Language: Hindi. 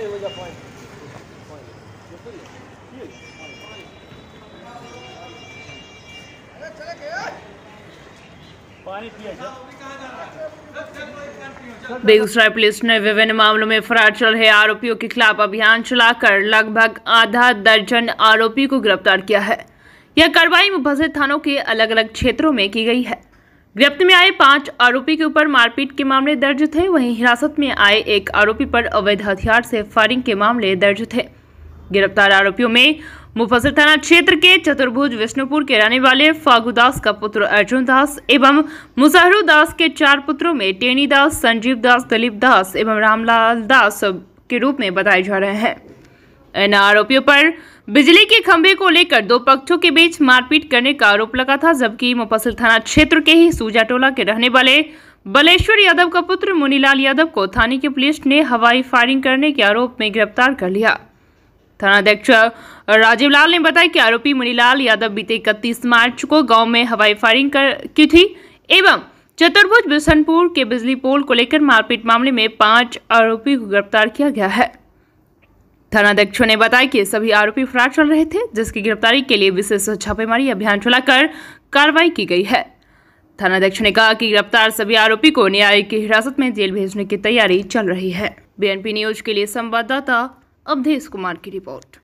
Hey, we got Begusarai police ने विभिन्न मामलों में फरार चल रहे आरोपियों के खिलाफ अभियान चलाकर लगभग आधा दर्जन आरोपी को गिरफ्तार किया है यह कार्रवाई मुफसर थानों के अलग अलग क्षेत्रों में की गई है गिरफ्त में आए पांच आरोपी के ऊपर मारपीट के मामले दर्ज थे वहीं हिरासत में आए एक आरोपी पर अवैध हथियार से फायरिंग के मामले दर्ज थे गिरफ्तार आरोपियों में मुफसर थाना क्षेत्र के चतुर्भुज विष्णुपुर के रहने वाले फागु दास का पुत्र अर्जुन दास एवं मुसाहरू दास के चार पुत्रों में टेनी दास संजीव दास दलीप दास एवं रामलाल दास के रूप में बताए जा रहे हैं इन आरोपियों पर बिजली के खंभे को लेकर दो पक्षों के बीच मारपीट करने का आरोप लगा था जबकि मुफसिल थाना क्षेत्र के ही सूजाटोला के रहने वाले बलेश्वर यादव का पुत्र मुनीलाल यादव को थाने की पुलिस ने हवाई फायरिंग करने के आरोप में गिरफ्तार कर लिया थानाध्यक्ष राजीव लाल ने बताया कि आरोपी मुनीलाल यादव बीते इकतीस मार्च को गांव में हवाई फायरिंग कर की थी एवं चतुर्भुज बिशनपुर के बिजली पोल को लेकर मारपीट मामले में पांच आरोपी को गिरफ्तार किया गया है थानाध्यक्षों ने बताया कि सभी आरोपी फरार चल रहे थे जिसकी गिरफ्तारी के लिए विशेष छापेमारी अभियान चलाकर कार्रवाई की गई है थानाध्यक्ष ने कहा कि गिरफ्तार सभी आरोपी को न्यायिक की हिरासत में जेल भेजने की तैयारी चल रही है बीएनपी न्यूज के लिए संवाददाता अवधेश कुमार की रिपोर्ट